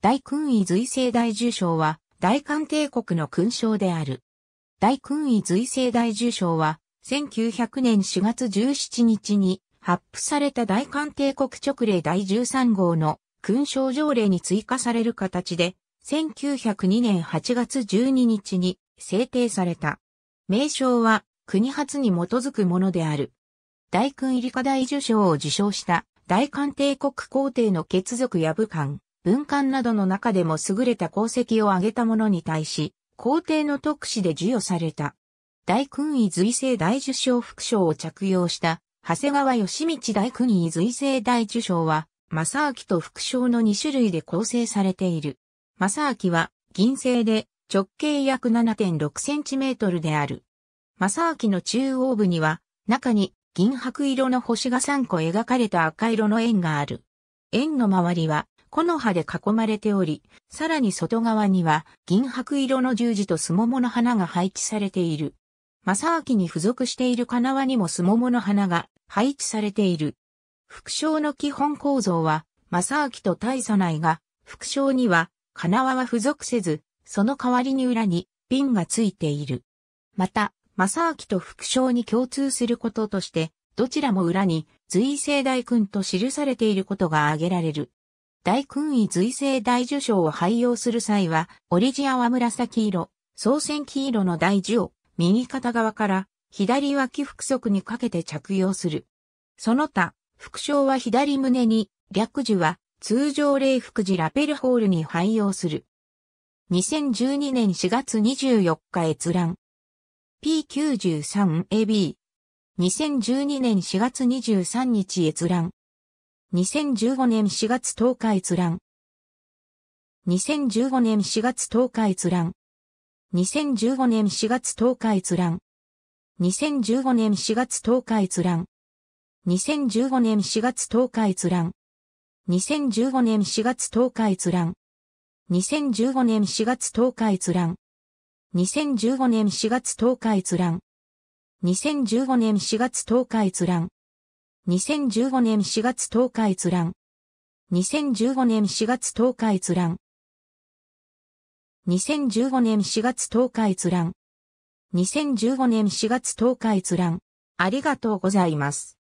大勲位随政大受賞は、大韓帝国の勲章である。大勲位随政大受賞は、1900年4月17日に発布された大韓帝国直令第13号の勲章条例に追加される形で、1902年8月12日に制定された。名称は国発に基づくものである。大勲入り課大受賞を受賞した大韓帝国皇帝の血族や武官。文官などの中でも優れた功績を挙げた者に対し、皇帝の特使で授与された。大勲位随政大受賞副賞を着用した、長谷川義道大勲位随政大受賞は、正明と副賞の2種類で構成されている。正明は、銀製で、直径約7.6センチメートルである。正明の中央部には、中に銀白色の星が3個描かれた赤色の円がある。円の周りは木の葉で囲まれており、さらに外側には銀白色の十字とスモモの花が配置されている。正明に付属している金輪にもスモモの花が配置されている。副章の基本構造は、正明と大差内が、副章には金輪は付属せず、その代わりに裏にピンがついている。また、正明と副章に共通することとして、どちらも裏に随性大君と記されていることが挙げられる。大勲位随性大受賞を廃用する際は、オリジアは紫色、総選黄色の大樹を右肩側から左脇腹側にかけて着用する。その他、副賞は左胸に、略樹は通常礼服時ラペルホールに廃用する。2012年4月24日閲覧。P93AB。2012年4月23日閲覧。2015年4月10日閲覧。2015年4月10日閲覧。2015年4月10日閲覧。2015年4月10日閲覧。2015年4月10日閲覧。2015年4月10日閲覧。2015年4月10日閲覧。2015年4月10日閲覧。2015年4月10日閲覧。2015年4月10日閲覧。2015年4月10日閲覧。2015年4月10日閲覧。2015年4月10日閲覧。ありがとうございます。